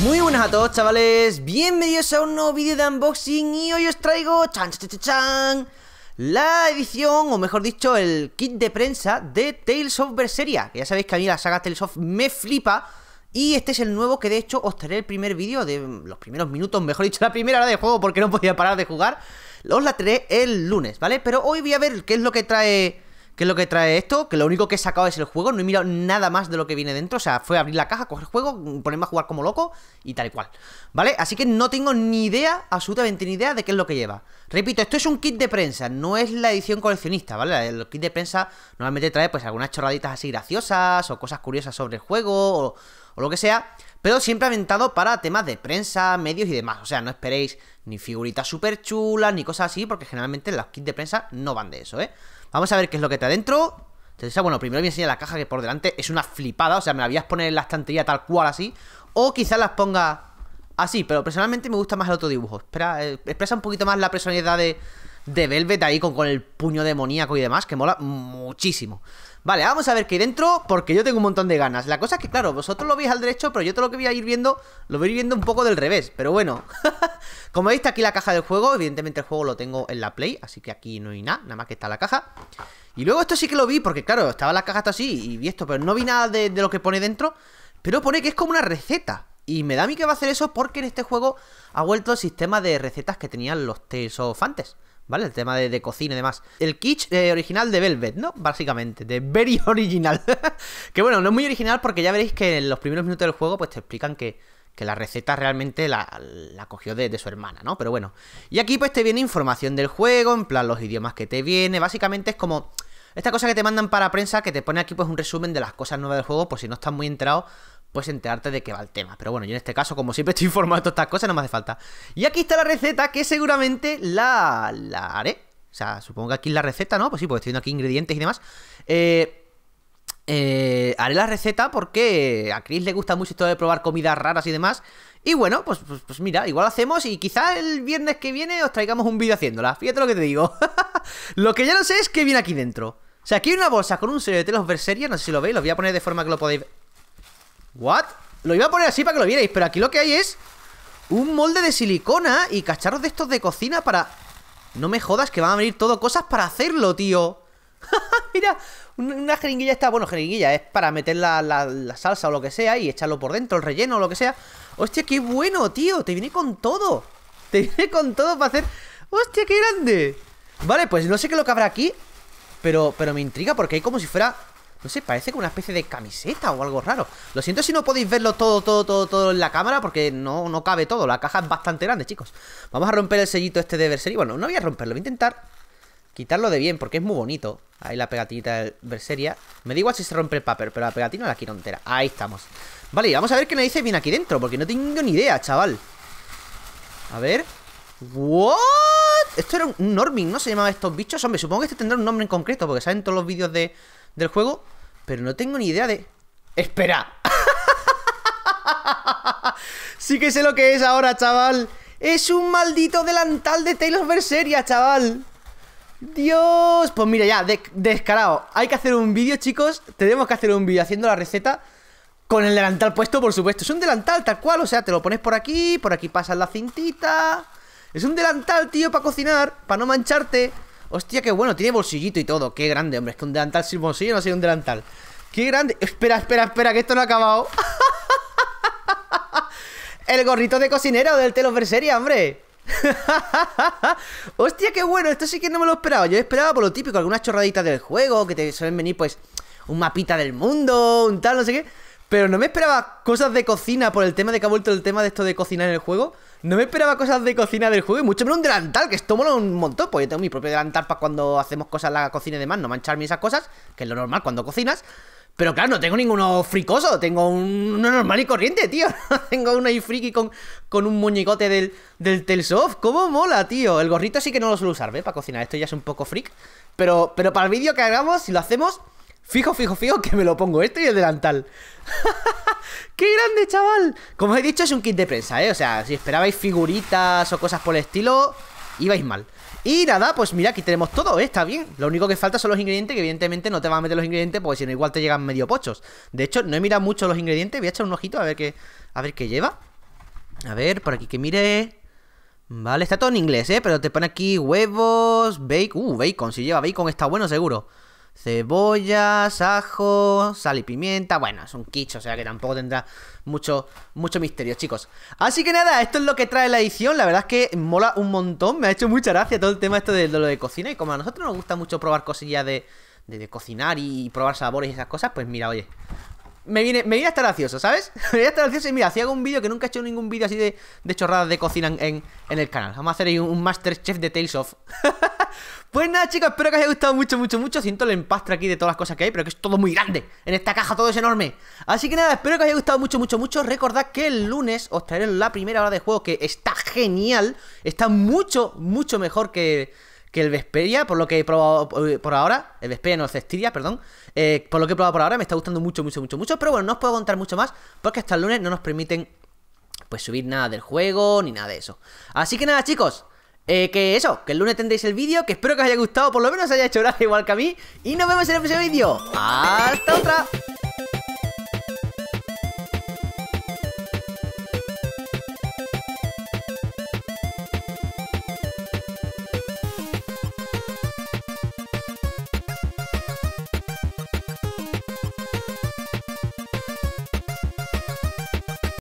Muy buenas a todos chavales, bienvenidos a un nuevo vídeo de unboxing y hoy os traigo chan, chan, la edición, o mejor dicho, el kit de prensa de Tales of Berseria, que ya sabéis que a mí la saga Tales of me flipa y este es el nuevo que de hecho os traeré el primer vídeo de los primeros minutos, mejor dicho, la primera hora de juego porque no podía parar de jugar, os la traeré el lunes, ¿vale? Pero hoy voy a ver qué es lo que trae ¿Qué es lo que trae esto? Que lo único que he sacado es el juego, no he mirado nada más de lo que viene dentro. O sea, fue abrir la caja, coger el juego, ponerme a jugar como loco y tal y cual. ¿Vale? Así que no tengo ni idea, absolutamente ni idea de qué es lo que lleva. Repito, esto es un kit de prensa, no es la edición coleccionista, ¿vale? El kit de prensa normalmente trae pues algunas chorraditas así graciosas o cosas curiosas sobre el juego o, lo que sea. Pero siempre ha aventado para temas de prensa, medios y demás. O sea, no esperéis ni figuritas súper chulas ni cosas así, porque generalmente los kits de prensa no van de eso, ¿eh? Vamos a ver qué es lo que está dentro. Bueno, primero voy a enseñar la caja que por delante es una flipada. O sea, me la voy a poner en la estantería tal cual así. O quizás las ponga así, pero personalmente me gusta más el otro dibujo. Espera, eh, expresa un poquito más la personalidad de, de Velvet ahí con, con el puño demoníaco y demás, que mola muchísimo. Vale, vamos a ver qué hay dentro Porque yo tengo un montón de ganas La cosa es que, claro, vosotros lo veis al derecho Pero yo todo lo que voy a ir viendo Lo voy a ir viendo un poco del revés Pero bueno Como veis está aquí la caja del juego Evidentemente el juego lo tengo en la Play Así que aquí no hay nada Nada más que está la caja Y luego esto sí que lo vi Porque claro, estaba la caja hasta así Y vi esto Pero no vi nada de, lo que pone dentro Pero pone que es como una receta y me da a mí que va a hacer eso porque en este juego ha vuelto el sistema de recetas que tenían los tesofantes ¿vale? El tema de, de cocina y demás. El kitsch eh, original de Velvet, ¿no? Básicamente, de Very Original. que bueno, no es muy original porque ya veréis que en los primeros minutos del juego pues te explican que, que la receta realmente la, cogió de, de, su hermana, ¿no? Pero bueno. Y aquí pues te viene información del juego, en plan los idiomas que te viene. Básicamente es como... Esta cosa que te mandan para prensa, que te pone aquí pues un resumen de las cosas nuevas del juego, por si no estás muy enterado, pues enterarte de qué va el tema. Pero bueno, yo en este caso, como siempre estoy informado de todas estas cosas, no me hace falta. Y aquí está la receta que seguramente la, haré. O sea, supongo que aquí es la receta, ¿no? Pues sí, porque estoy viendo aquí ingredientes y demás. Eh... Eh, haré la receta porque a Chris le gusta mucho esto de probar comidas raras y demás. Y bueno, pues, pues, pues mira, igual hacemos y quizá el viernes que viene os traigamos un vídeo haciéndola. Fíjate lo que te digo. lo que ya no sé es qué viene aquí dentro. O sea, aquí hay una bolsa con un sello de telos Berseria, no sé si lo veis, lo voy a poner de forma que lo podáis ¿What? Lo iba a poner así para que lo vierais, pero aquí lo que hay es un molde de silicona y cacharros de estos de cocina para... No me jodas que van a venir todo cosas para hacerlo, tío. Mira, una jeringuilla está... Bueno, jeringuilla es para meter la, la, salsa o lo que sea y echarlo por dentro, el relleno o lo que sea. Hostia, qué bueno, tío. Te viene con todo. Te viene con todo para hacer... Hostia, qué grande. Vale, pues no sé qué es lo que habrá aquí, pero, pero me intriga porque hay como si fuera no sé, parece como una especie de camiseta o algo raro Lo siento si no podéis verlo todo, todo, todo, todo en la cámara Porque no, no cabe todo, la caja es bastante grande, chicos Vamos a romper el sellito este de Berseria Bueno, no voy a romperlo, voy a intentar quitarlo de bien Porque es muy bonito Ahí la pegatinita de Berseria Me da igual si se rompe el papel, pero la pegatina la quiero entera Ahí estamos Vale, y vamos a ver qué dice bien aquí dentro Porque no tengo ni idea, chaval A ver ¿What? Esto era un norming, ¿no? Se llamaba estos bichos Hombre, supongo que este tendrá un nombre en concreto Porque saben todos los vídeos de del juego, pero no tengo ni idea de... ¡Espera! sí que sé lo que es ahora, chaval. Es un maldito delantal de Taylor Verseria, chaval. Dios, pues mira ya, descarado Hay que hacer un vídeo, chicos Tenemos que hacer un vídeo haciendo la receta Con el delantal puesto, por supuesto Es un delantal tal cual, o sea, te lo pones por aquí Por aquí pasas la cintita Es un delantal, tío, para cocinar Para no mancharte Hostia, qué bueno, tiene bolsillito y todo. Qué grande, hombre. Es que un delantal sin bolsillo no ha un delantal. Qué grande. Espera, espera, espera, que esto no ha acabado. El gorrito de cocinero del Telo Berseria, hombre. Hostia, qué bueno. Esto sí que no me lo esperaba. Yo esperaba por lo típico, algunas chorraditas del juego, que te suelen venir, pues, un mapita del mundo, un tal, no sé qué. Pero no me esperaba cosas de cocina por el tema de que ha vuelto el tema de esto de cocinar en el juego. No me esperaba cosas de cocina del juego y mucho menos un delantal, que esto mola un montón. Pues yo tengo mi propio delantal para cuando hacemos cosas en la cocina y demás, no mancharme esas cosas, que es lo normal cuando cocinas. Pero claro, no tengo ninguno fricoso, tengo uno normal y corriente, tío. tengo uno ahí friki con, con un muñecote del, del Telsoft. ¿Cómo mola, tío? El gorrito sí que no lo suelo usar, ¿ves? Para cocinar, esto ya es un poco freak. Pero, pero para el vídeo que hagamos, si lo hacemos, Fijo, fijo, fijo que me lo pongo este y el delantal. ¡Qué grande, chaval! Como he dicho, es un kit de prensa, ¿eh? O sea, si esperabais figuritas o cosas por el estilo, ibais mal. Y nada, pues mira, aquí tenemos todo, ¿eh? está bien. Lo único que falta son los ingredientes, que evidentemente no te van a meter los ingredientes, porque si no, igual te llegan medio pochos. De hecho, no he mirado mucho los ingredientes, voy a echar un ojito a ver qué, a ver qué lleva. A ver, por aquí que mire. Vale, está todo en inglés, ¿eh? Pero te pone aquí huevos, bacon. Uh, bacon, si lleva bacon está bueno seguro. Cebolla, ajo, sal y pimienta. Bueno, es un quiche, o sea que tampoco tendrá mucho, mucho misterio, chicos. Así que nada, esto es lo que trae la edición. La verdad es que mola un montón. Me ha hecho mucha gracia todo el tema esto de, lo de cocina. Y como a nosotros nos gusta mucho probar cosillas de, de, cocinar y, probar sabores y esas cosas, pues mira, oye, me viene, me estar estar gracioso, ¿sabes? me viene estar gracioso y mira, si hago un vídeo que nunca he hecho ningún vídeo así de, de chorradas de cocina en, en, el canal. Vamos a hacer ahí un, master chef de Tales of. Pues nada, chicos, espero que os haya gustado mucho, mucho, mucho. Siento el empastre aquí de todas las cosas que hay, pero que es todo muy grande. En esta caja todo es enorme. Así que nada, espero que os haya gustado mucho, mucho, mucho. Recordad que el lunes os traeré la primera hora de juego que está genial. Está mucho, mucho mejor que que el Vesperia, por lo que he probado eh, por ahora, el Vesperia no, el Cestiria, perdón, eh, por lo que he probado por ahora, me está gustando mucho, mucho, mucho, mucho, pero bueno, no os puedo contar mucho más, porque hasta el lunes no nos permiten, pues, subir nada del juego, ni nada de eso. Así que nada, chicos, eh, que eso, que el lunes tendréis el vídeo Que espero que os haya gustado, por lo menos os haya hecho gracia igual que a mí Y nos vemos en el próximo vídeo ¡Hasta otra!